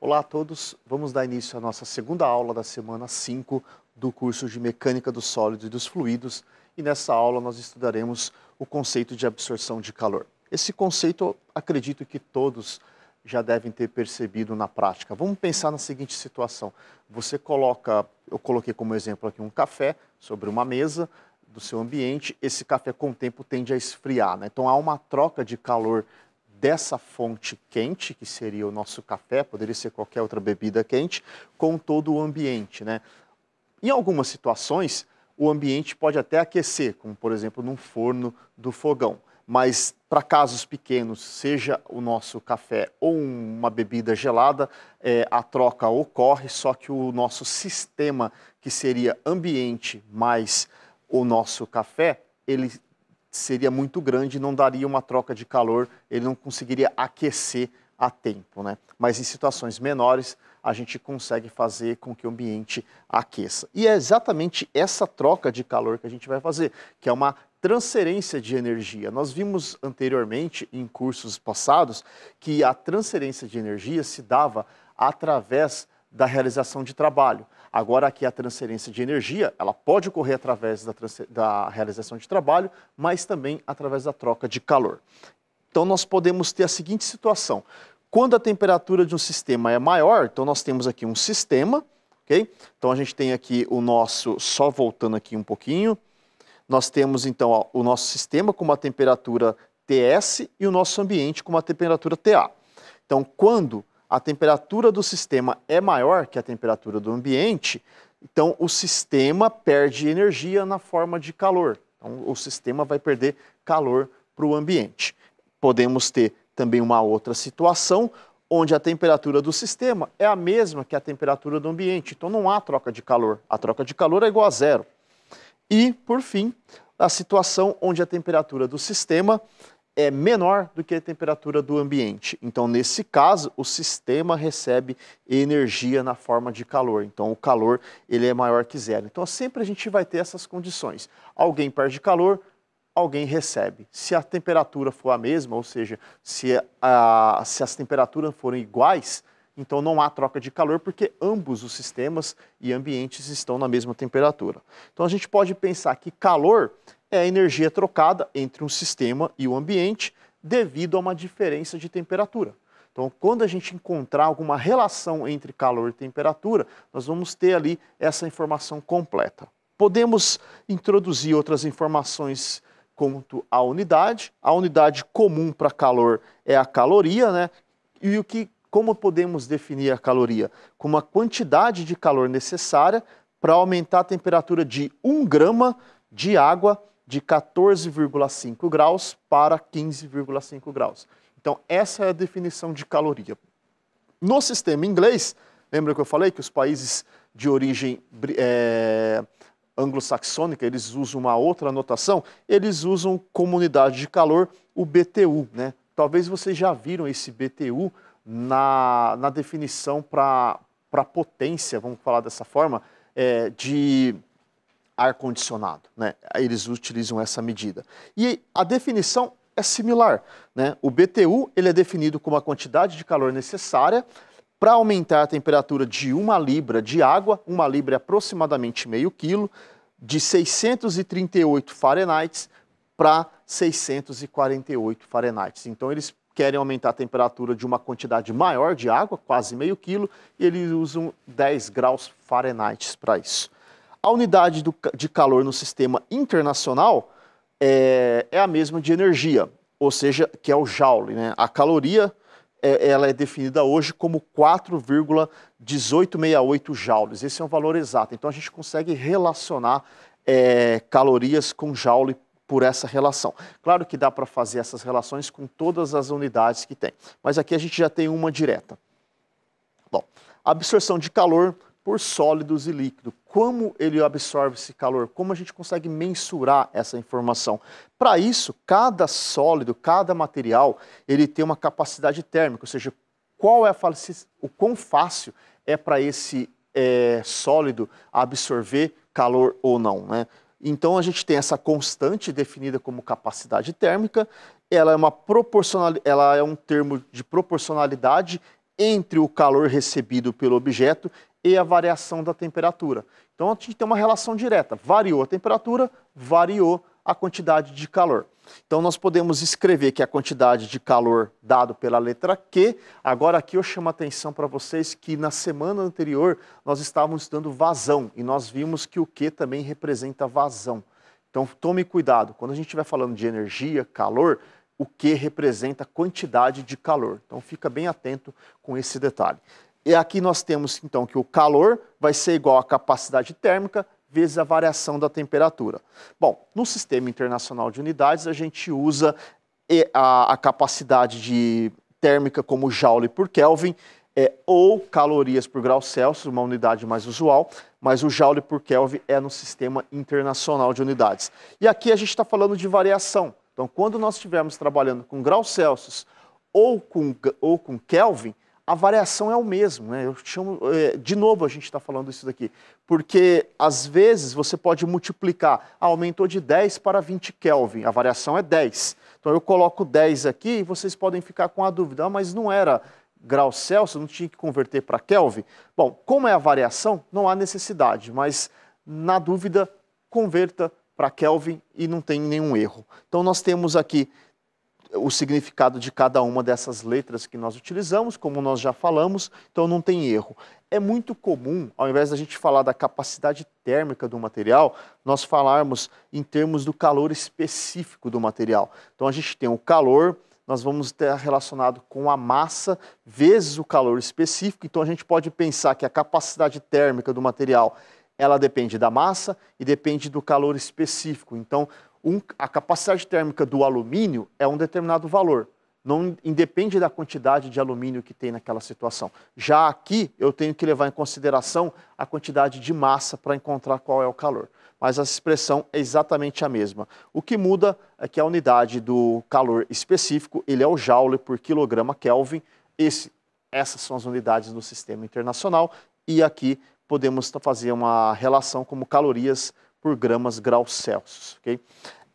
Olá a todos, vamos dar início à nossa segunda aula da semana 5 do curso de Mecânica dos Sólidos e dos Fluidos e nessa aula nós estudaremos o conceito de absorção de calor. Esse conceito acredito que todos já devem ter percebido na prática. Vamos pensar na seguinte situação: você coloca, eu coloquei como exemplo aqui um café sobre uma mesa, do seu ambiente, esse café com o tempo tende a esfriar. Né? Então há uma troca de calor dessa fonte quente, que seria o nosso café, poderia ser qualquer outra bebida quente, com todo o ambiente. Né? Em algumas situações, o ambiente pode até aquecer, como por exemplo num forno do fogão. Mas para casos pequenos, seja o nosso café ou uma bebida gelada, é, a troca ocorre, só que o nosso sistema, que seria ambiente mais o nosso café, ele seria muito grande, não daria uma troca de calor, ele não conseguiria aquecer a tempo, né? Mas em situações menores, a gente consegue fazer com que o ambiente aqueça. E é exatamente essa troca de calor que a gente vai fazer, que é uma transferência de energia. Nós vimos anteriormente, em cursos passados, que a transferência de energia se dava através da realização de trabalho. Agora aqui a transferência de energia, ela pode ocorrer através da, da realização de trabalho, mas também através da troca de calor. Então nós podemos ter a seguinte situação. Quando a temperatura de um sistema é maior, então nós temos aqui um sistema, ok? Então a gente tem aqui o nosso, só voltando aqui um pouquinho, nós temos então ó, o nosso sistema com uma temperatura TS e o nosso ambiente com uma temperatura TA. Então quando a temperatura do sistema é maior que a temperatura do ambiente, então o sistema perde energia na forma de calor. Então o sistema vai perder calor para o ambiente. Podemos ter também uma outra situação onde a temperatura do sistema é a mesma que a temperatura do ambiente, então não há troca de calor. A troca de calor é igual a zero. E, por fim, a situação onde a temperatura do sistema é menor do que a temperatura do ambiente. Então, nesse caso, o sistema recebe energia na forma de calor. Então, o calor ele é maior que zero. Então, sempre a gente vai ter essas condições. Alguém perde calor, alguém recebe. Se a temperatura for a mesma, ou seja, se, a, se as temperaturas forem iguais, então não há troca de calor porque ambos os sistemas e ambientes estão na mesma temperatura. Então, a gente pode pensar que calor é a energia trocada entre um sistema e o ambiente devido a uma diferença de temperatura. Então, quando a gente encontrar alguma relação entre calor e temperatura, nós vamos ter ali essa informação completa. Podemos introduzir outras informações quanto à unidade. A unidade comum para calor é a caloria, né? E o que, como podemos definir a caloria? Como a quantidade de calor necessária para aumentar a temperatura de 1 grama de água de 14,5 graus para 15,5 graus. Então, essa é a definição de caloria. No sistema inglês, lembra que eu falei que os países de origem é, anglo-saxônica, eles usam uma outra notação, eles usam unidade de calor, o BTU. Né? Talvez vocês já viram esse BTU na, na definição para potência, vamos falar dessa forma, é, de ar-condicionado. Né? Eles utilizam essa medida. E a definição é similar. Né? O BTU ele é definido como a quantidade de calor necessária para aumentar a temperatura de uma libra de água, uma libra é aproximadamente meio quilo, de 638 Fahrenheit para 648 Fahrenheit. Então eles querem aumentar a temperatura de uma quantidade maior de água, quase meio quilo, e eles usam 10 graus Fahrenheit para isso. A unidade do, de calor no sistema internacional é, é, a mesma de energia, ou seja, que é o joule. Né? A caloria é, ela é definida hoje como 4,1868 joules. Esse é um valor exato. Então a gente consegue relacionar é, calorias com joule por essa relação. Claro que dá para fazer essas relações com todas as unidades que tem, mas aqui a gente já tem uma direta. Bom, absorção de calor por sólidos e líquidos como ele absorve esse calor, como a gente consegue mensurar essa informação. Para isso, cada sólido, cada material, ele tem uma capacidade térmica, ou seja, qual é a, o quão fácil é para esse é, sólido absorver calor ou não, né? Então a gente tem essa constante definida como capacidade térmica, ela é uma proporcional, ela é um termo de proporcionalidade entre o calor recebido pelo objeto e a variação da temperatura. Então a gente tem uma relação direta. Variou a temperatura, variou a quantidade de calor. Então nós podemos escrever que a quantidade de calor dado pela letra Q. Agora aqui eu chamo a atenção para vocês que na semana anterior nós estávamos dando vazão e nós vimos que o Q também representa vazão. Então tome cuidado, quando a gente estiver falando de energia, calor, o Q representa quantidade de calor. Então fica bem atento com esse detalhe. E aqui nós temos, então, que o calor vai ser igual à capacidade térmica vezes a variação da temperatura. Bom, no Sistema Internacional de Unidades, a gente usa a, capacidade de térmica como joule por Kelvin é, ou calorias por grau Celsius, uma unidade mais usual, mas o joule por Kelvin é no Sistema Internacional de Unidades. E aqui a gente está falando de variação. Então, quando nós estivermos trabalhando com grau Celsius ou com, ou com Kelvin, a variação é o mesmo, né? Eu chamo, é, de novo a gente está falando isso daqui, porque às vezes você pode multiplicar, ah, aumentou de 10 para 20 Kelvin, a variação é 10. Então eu coloco 10 aqui e vocês podem ficar com a dúvida, ah, mas não era graus Celsius, não tinha que converter para Kelvin? Bom, como é a variação, não há necessidade, mas na dúvida, converta para Kelvin e não tem nenhum erro. Então nós temos aqui o significado de cada uma dessas letras que nós utilizamos, como nós já falamos, então não tem erro. É muito comum, ao invés da gente falar da capacidade térmica do material, nós falarmos em termos do calor específico do material. Então a gente tem o calor, nós vamos ter relacionado com a massa vezes o calor específico. Então a gente pode pensar que a capacidade térmica do material ela depende da massa e depende do calor específico. Então um, a capacidade térmica do alumínio é um determinado valor. Não independe da quantidade de alumínio que tem naquela situação. Já aqui, eu tenho que levar em consideração a quantidade de massa para encontrar qual é o calor. Mas a expressão é exatamente a mesma. O que muda é que a unidade do calor específico, ele é o joule por quilograma Kelvin. Esse, essas são as unidades do sistema internacional. E aqui podemos fazer uma relação como calorias por gramas graus Celsius. Okay?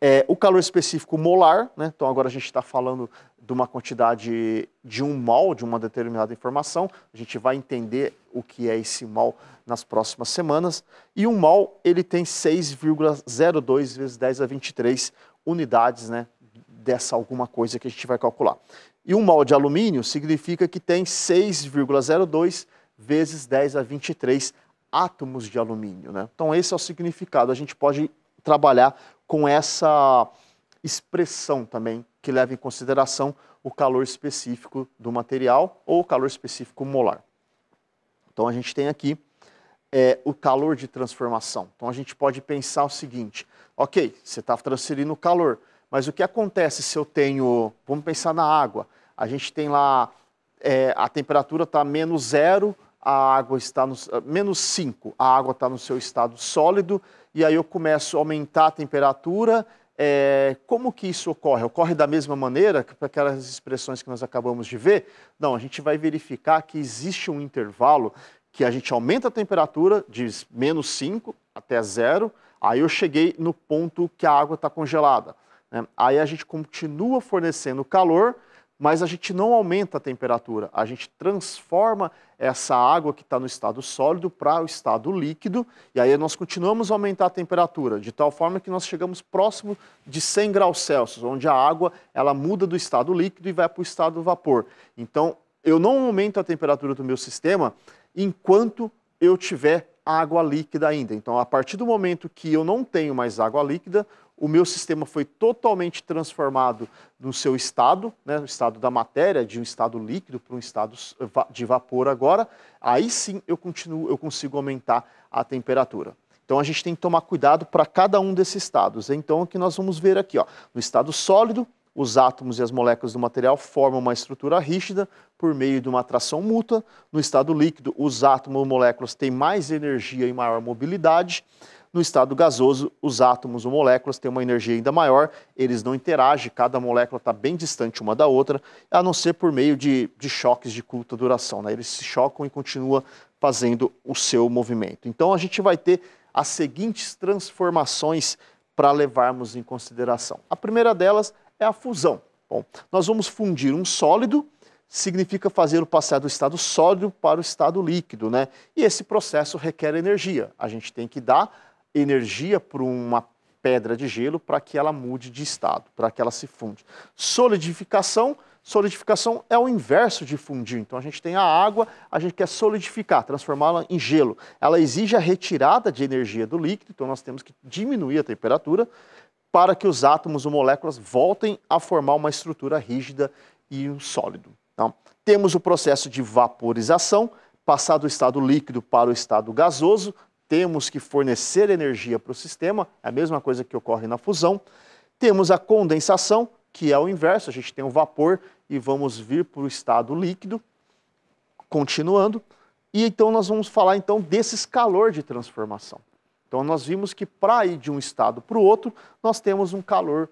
É, o calor específico molar, né? então agora a gente está falando de uma quantidade de um mol de uma determinada informação. A gente vai entender o que é esse mol nas próximas semanas. E um mol ele tem 6,02 vezes 10 a 23 unidades né, dessa alguma coisa que a gente vai calcular. E um mol de alumínio significa que tem 6,02 vezes 10 a 23 átomos de alumínio. Né? Então, esse é o significado. A gente pode trabalhar com essa expressão também, que leva em consideração o calor específico do material ou o calor específico molar. Então, a gente tem aqui é, o calor de transformação. Então, a gente pode pensar o seguinte: ok, você está transferindo calor, mas o que acontece se eu tenho. Vamos pensar na água. A gente tem lá. É, a temperatura está menos zero a água está no. Ah, menos 5, a água está no seu estado sólido, e aí eu começo a aumentar a temperatura. É, como que isso ocorre? Ocorre da mesma maneira que para aquelas expressões que nós acabamos de ver? Não, a gente vai verificar que existe um intervalo que a gente aumenta a temperatura de menos 5 até zero, aí eu cheguei no ponto que a água está congelada. Né? Aí a gente continua fornecendo calor mas a gente não aumenta a temperatura, a gente transforma essa água que está no estado sólido para o estado líquido, e aí nós continuamos a aumentar a temperatura, de tal forma que nós chegamos próximo de 100 graus Celsius, onde a água ela muda do estado líquido e vai para o estado vapor. Então, eu não aumento a temperatura do meu sistema enquanto eu tiver água líquida ainda. Então, a partir do momento que eu não tenho mais água líquida, o meu sistema foi totalmente transformado no seu estado, né, no estado da matéria, de um estado líquido para um estado de vapor agora, aí sim eu continuo, eu consigo aumentar a temperatura. Então a gente tem que tomar cuidado para cada um desses estados. Então o que nós vamos ver aqui, ó, no estado sólido, os átomos e as moléculas do material formam uma estrutura rígida por meio de uma atração mútua. No estado líquido, os átomos e moléculas têm mais energia e maior mobilidade. No estado gasoso, os átomos ou moléculas têm uma energia ainda maior, eles não interagem, cada molécula está bem distante uma da outra, a não ser por meio de, de choques de curta duração. Né? Eles se chocam e continuam fazendo o seu movimento. Então a gente vai ter as seguintes transformações para levarmos em consideração. A primeira delas é a fusão. Bom, nós vamos fundir um sólido, significa fazer o passar do estado sólido para o estado líquido, né? E esse processo requer energia. A gente tem que dar energia para uma pedra de gelo para que ela mude de estado, para que ela se funde. Solidificação, solidificação é o inverso de fundir. Então a gente tem a água, a gente quer solidificar, transformá-la em gelo. Ela exige a retirada de energia do líquido, então nós temos que diminuir a temperatura para que os átomos ou moléculas voltem a formar uma estrutura rígida e um sólido. Então, temos o processo de vaporização, passar do estado líquido para o estado gasoso, temos que fornecer energia para o sistema, é a mesma coisa que ocorre na fusão. Temos a condensação, que é o inverso, a gente tem o vapor e vamos vir para o estado líquido, continuando. E então nós vamos falar então desses calor de transformação. Então nós vimos que para ir de um estado para o outro, nós temos um calor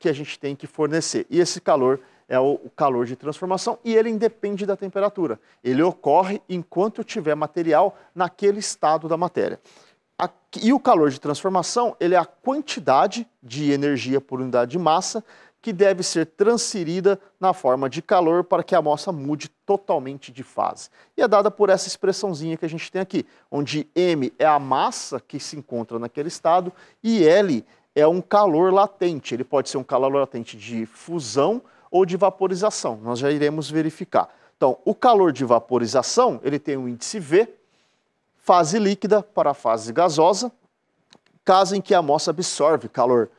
que a gente tem que fornecer. E esse calor é o calor de transformação e ele independe da temperatura. Ele ocorre enquanto tiver material naquele estado da matéria. E o calor de transformação ele é a quantidade de energia por unidade de massa que deve ser transferida na forma de calor para que a amostra mude totalmente de fase. E é dada por essa expressãozinha que a gente tem aqui, onde M é a massa que se encontra naquele estado e L é um calor latente. Ele pode ser um calor latente de fusão ou de vaporização. Nós já iremos verificar. Então, o calor de vaporização, ele tem um índice V, fase líquida para a fase gasosa, caso em que a amostra absorve calor,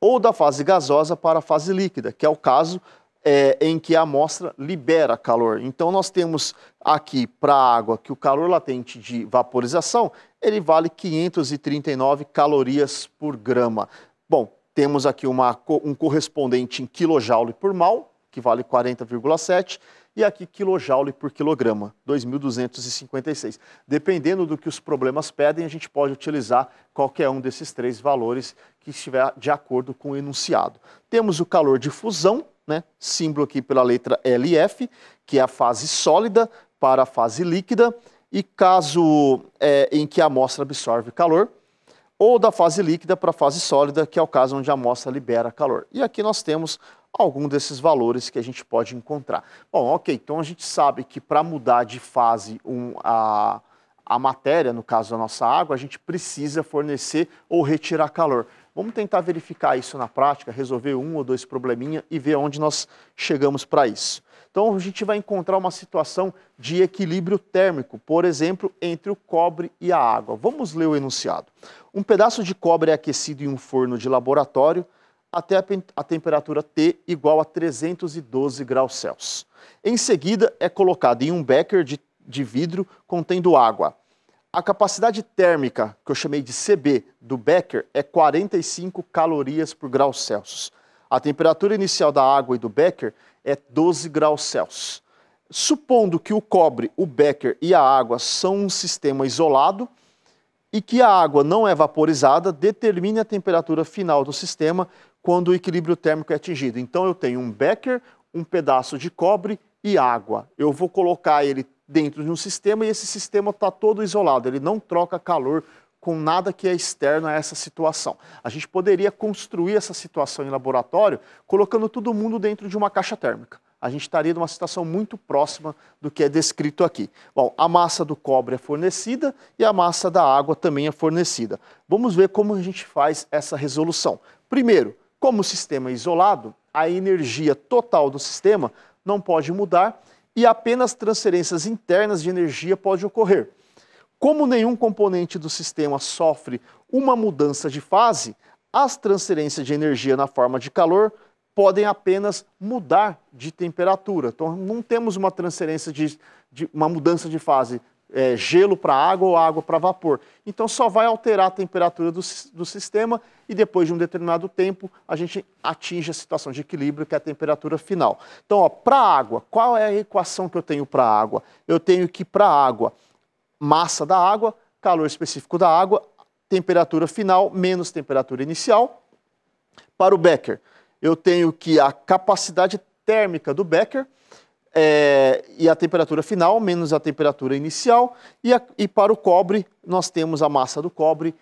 ou da fase gasosa para a fase líquida, que é o caso é, em que a amostra libera calor. Então, nós temos aqui para a água que o calor latente de vaporização ele vale 539 calorias por grama. Bom, temos aqui uma, um correspondente em quilojoule por mal, que vale 40,7, e aqui quilojoule por quilograma, 2.256. Dependendo do que os problemas pedem, a gente pode utilizar qualquer um desses três valores que estiver de acordo com o enunciado. Temos o calor de fusão, né? símbolo aqui pela letra LF, que é a fase sólida para a fase líquida, e caso é, em que a amostra absorve calor, ou da fase líquida para a fase sólida, que é o caso onde a amostra libera calor. E aqui nós temos algum desses valores que a gente pode encontrar. Bom, ok, então a gente sabe que para mudar de fase um, a, a matéria, no caso da nossa água, a gente precisa fornecer ou retirar calor. Vamos tentar verificar isso na prática, resolver um ou dois probleminha e ver onde nós chegamos para isso. Então a gente vai encontrar uma situação de equilíbrio térmico, por exemplo, entre o cobre e a água. Vamos ler o enunciado. Um pedaço de cobre é aquecido em um forno de laboratório até a, temperatura T igual a 312 graus Celsius. Em seguida, é colocado em um becker de, de vidro contendo água. A capacidade térmica, que eu chamei de CB, do becker é 45 calorias por grau Celsius. A temperatura inicial da água e do becker é 12 graus Celsius. Supondo que o cobre, o becker e a água são um sistema isolado e que a água não é vaporizada, determine a temperatura final do sistema quando o equilíbrio térmico é atingido. Então eu tenho um becker, um pedaço de cobre e água. Eu vou colocar ele dentro de um sistema e esse sistema está todo isolado, ele não troca calor com nada que é externo a essa situação. A gente poderia construir essa situação em laboratório colocando todo mundo dentro de uma caixa térmica. A gente estaria numa situação muito próxima do que é descrito aqui. Bom, a massa do cobre é fornecida e a massa da água também é fornecida. Vamos ver como a gente faz essa resolução. Primeiro, como o sistema é isolado, a energia total do sistema não pode mudar e apenas transferências internas de energia pode ocorrer. Como nenhum componente do sistema sofre uma mudança de fase, as transferências de energia na forma de calor podem apenas mudar de temperatura. Então, não temos uma transferência de, de uma mudança de fase é, gelo para água ou água para vapor. Então, só vai alterar a temperatura do, do sistema e depois de um determinado tempo a gente atinge a situação de equilíbrio, que é a temperatura final. Então, para a água, qual é a equação que eu tenho para a água? Eu tenho que para a água massa da água, calor específico da água, temperatura final menos temperatura inicial. Para o Becker, eu tenho que a capacidade térmica do Becker é, e a temperatura final menos a temperatura inicial. E, a, e para o cobre, nós temos a massa do cobre,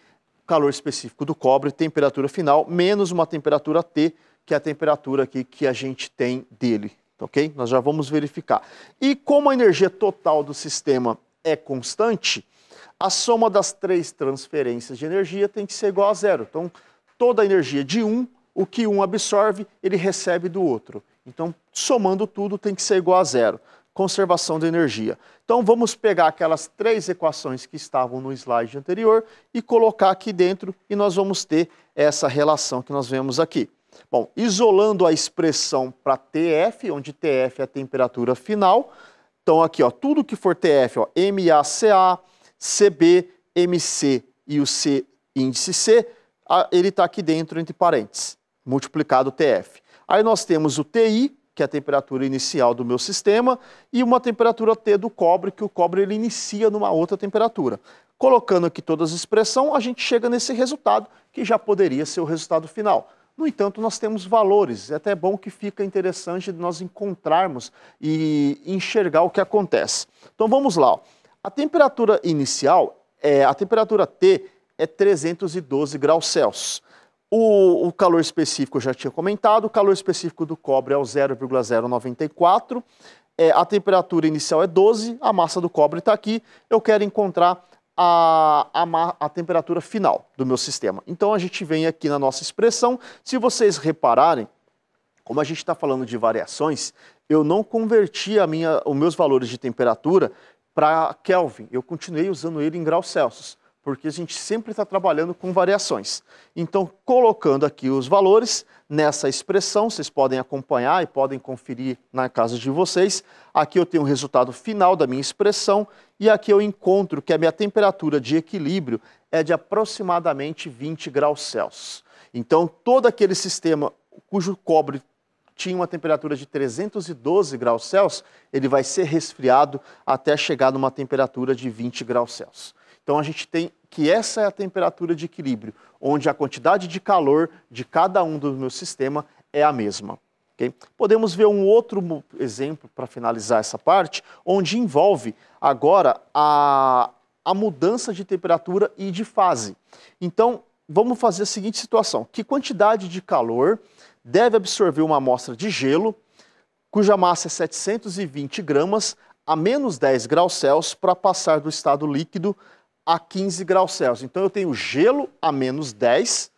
calor específico do cobre, temperatura final menos uma temperatura T, que é a temperatura aqui que a gente tem dele. Tá ok? Nós já vamos verificar. E como a energia total do sistema é constante, a soma das três transferências de energia tem que ser igual a zero. Então, toda a energia de um, o que um absorve, ele recebe do outro. Então, somando tudo, tem que ser igual a zero. Conservação de energia. Então, vamos pegar aquelas três equações que estavam no slide anterior e colocar aqui dentro, e nós vamos ter essa relação que nós vemos aqui. Bom, isolando a expressão para TF, onde TF é a temperatura final, então aqui, ó, tudo que for TF, ó, MACA, CB, MC e o C índice C, ele está aqui dentro entre parênteses, multiplicado TF. Aí nós temos o TI, que é a temperatura inicial do meu sistema, e uma temperatura T do cobre, que o cobre ele inicia numa outra temperatura. Colocando aqui todas as expressões, a gente chega nesse resultado, que já poderia ser o resultado final. No entanto, nós temos valores. É até bom que fica interessante nós encontrarmos e enxergar o que acontece. Então vamos lá. A temperatura inicial, é, a temperatura T é 312 graus Celsius. O, o calor específico eu já tinha comentado, o calor específico do cobre é o 0,094. É, a temperatura inicial é 12, a massa do cobre está aqui. Eu quero encontrar a, a, a, temperatura final do meu sistema. Então a gente vem aqui na nossa expressão. Se vocês repararem, como a gente está falando de variações, eu não converti a minha, os meus valores de temperatura para Kelvin. Eu continuei usando ele em graus Celsius porque a gente sempre está trabalhando com variações. Então, colocando aqui os valores nessa expressão, vocês podem acompanhar e podem conferir na casa de vocês. Aqui eu tenho o resultado final da minha expressão e aqui eu encontro que a minha temperatura de equilíbrio é de aproximadamente 20 graus Celsius. Então, todo aquele sistema cujo cobre tinha uma temperatura de 312 graus Celsius, ele vai ser resfriado até chegar numa temperatura de 20 graus Celsius. Então a gente tem que essa é a temperatura de equilíbrio, onde a quantidade de calor de cada um do meu sistema é a mesma. Okay? Podemos ver um outro exemplo para finalizar essa parte, onde envolve agora a, a mudança de temperatura e de fase. Então, vamos fazer a seguinte situação: que quantidade de calor deve absorver uma amostra de gelo, cuja massa é 720 gramas, a menos 10 graus Celsius, para passar do estado líquido a 15 graus Celsius. Então eu tenho gelo a menos 10,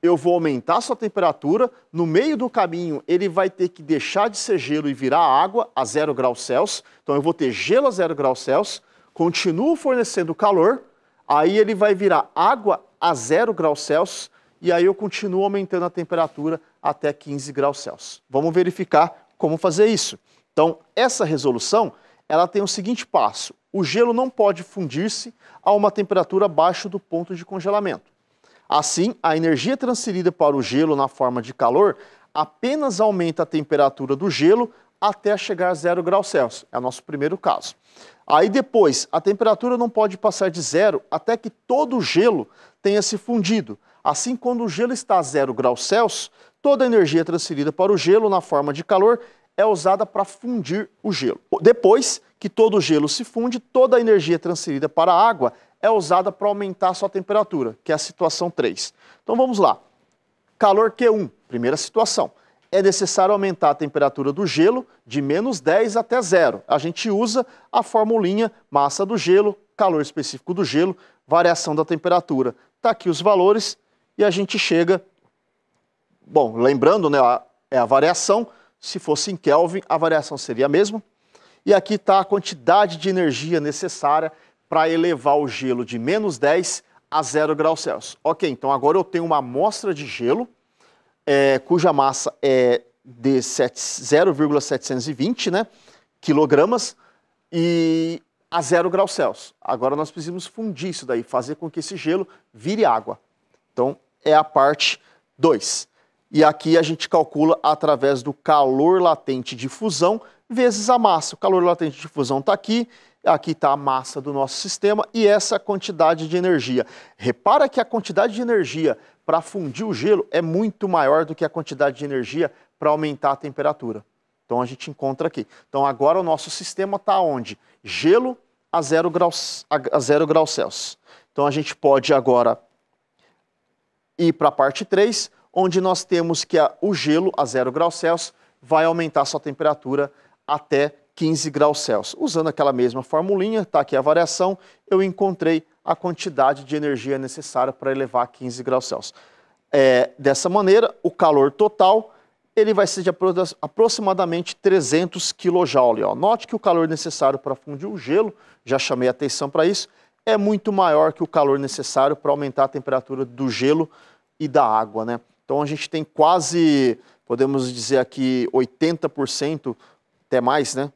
eu vou aumentar a sua temperatura, no meio do caminho ele vai ter que deixar de ser gelo e virar água a 0 graus Celsius. Então eu vou ter gelo a 0 graus Celsius, continuo fornecendo calor, aí ele vai virar água a 0 graus Celsius e aí eu continuo aumentando a temperatura até 15 graus Celsius. Vamos verificar como fazer isso. Então, essa resolução, ela tem o seguinte passo o gelo não pode fundir-se a uma temperatura abaixo do ponto de congelamento. Assim, a energia transferida para o gelo na forma de calor apenas aumenta a temperatura do gelo até chegar a zero graus Celsius. É o nosso primeiro caso. Aí depois, a temperatura não pode passar de zero até que todo o gelo tenha se fundido. Assim, quando o gelo está a zero graus Celsius, toda a energia transferida para o gelo na forma de calor é usada para fundir o gelo. Depois, que todo gelo se funde, toda a energia transferida para a água é usada para aumentar a sua temperatura, que é a situação 3. Então vamos lá. Calor Q1, primeira situação. É necessário aumentar a temperatura do gelo de menos 10 até zero. A gente usa a formulinha massa do gelo, calor específico do gelo, variação da temperatura. Está aqui os valores e a gente chega. Bom, lembrando, né, é a variação. Se fosse em Kelvin, a variação seria a mesma, e aqui está a quantidade de energia necessária para elevar o gelo de menos 10 a 0 graus Celsius. Ok, então agora eu tenho uma amostra de gelo é, cuja massa é de 0,720 né, quilogramas e a 0 graus Celsius. Agora nós precisamos fundir isso daí, fazer com que esse gelo vire água. Então é a parte 2. E aqui a gente calcula através do calor latente de fusão vezes a massa. O calor latente de fusão está aqui, aqui está a massa do nosso sistema e essa quantidade de energia. Repara que a quantidade de energia para fundir o gelo é muito maior do que a quantidade de energia para aumentar a temperatura. Então a gente encontra aqui. Então agora o nosso sistema está onde? Gelo a zero graus, a zero graus Celsius. Então a gente pode agora ir para a parte 3, onde nós temos que a, o gelo a zero graus Celsius vai aumentar sua temperatura até 15 graus Celsius. Usando aquela mesma formulinha, está aqui a variação, eu encontrei a quantidade de energia necessária para elevar a 15 graus Celsius. É, dessa maneira, o calor total ele vai ser de aproximadamente 300 kJ. Ó. Note que o calor necessário para fundir o gelo, já chamei a atenção para isso, é muito maior que o calor necessário para aumentar a temperatura do gelo e da água. Né? Então a gente tem quase, podemos dizer aqui, 80% até mais, né?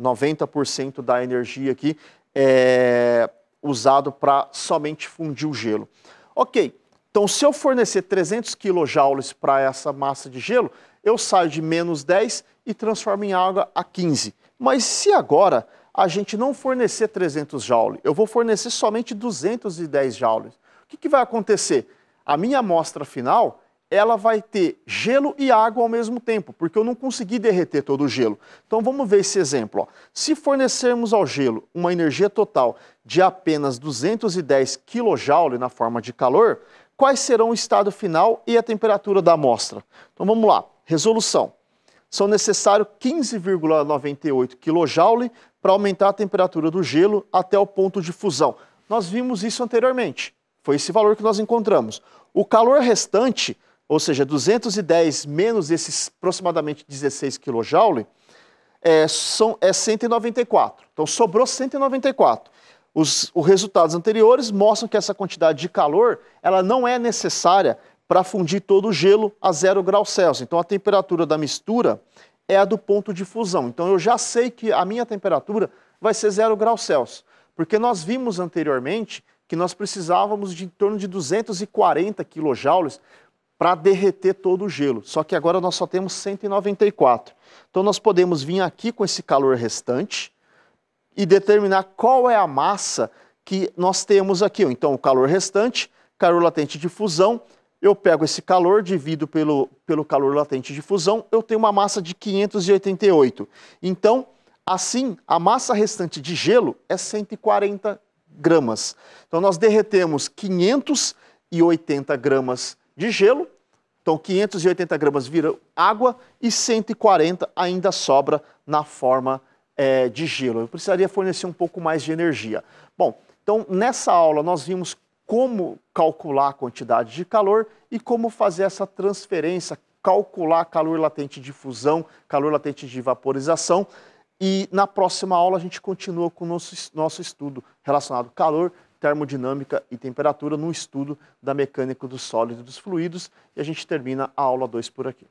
90% da energia aqui é usado para somente fundir o gelo. Ok, então se eu fornecer 300 kJ para essa massa de gelo, eu saio de menos 10 e transformo em água a 15. Mas se agora a gente não fornecer 300 joules, eu vou fornecer somente 210 joules, o que, que vai acontecer? A minha amostra final ela vai ter gelo e água ao mesmo tempo, porque eu não consegui derreter todo o gelo. Então vamos ver esse exemplo. Ó. Se fornecermos ao gelo uma energia total de apenas 210 kJ na forma de calor, quais serão o estado final e a temperatura da amostra? Então vamos lá, resolução. São necessários 15,98 kJ para aumentar a temperatura do gelo até o ponto de fusão. Nós vimos isso anteriormente, foi esse valor que nós encontramos. O calor restante ou seja, 210 menos esses aproximadamente 16 kJ, é, são, é 194. Então sobrou 194. Os, os resultados anteriores mostram que essa quantidade de calor ela não é necessária para fundir todo o gelo a zero grau Celsius. Então a temperatura da mistura é a do ponto de fusão. Então eu já sei que a minha temperatura vai ser zero grau Celsius, porque nós vimos anteriormente que nós precisávamos de em torno de 240 quilojoules para derreter todo o gelo. Só que agora nós só temos 194. Então nós podemos vir aqui com esse calor restante e determinar qual é a massa que nós temos aqui. Então o calor restante, calor latente de fusão, eu pego esse calor, divido pelo, pelo calor latente de fusão, eu tenho uma massa de 588. Então, assim, a massa restante de gelo é 140 gramas. Então nós derretemos 580 gramas de gelo. Então, 580 gramas viram água e 140 ainda sobra na forma é, de gelo. Eu precisaria fornecer um pouco mais de energia. Bom, então nessa aula nós vimos como calcular a quantidade de calor e como fazer essa transferência, calcular calor latente de fusão, calor latente de vaporização. E na próxima aula a gente continua com o nosso, nosso estudo relacionado ao calor, termodinâmica e temperatura no estudo da mecânica dos sólidos e dos fluidos. E a gente termina a aula 2 por aqui.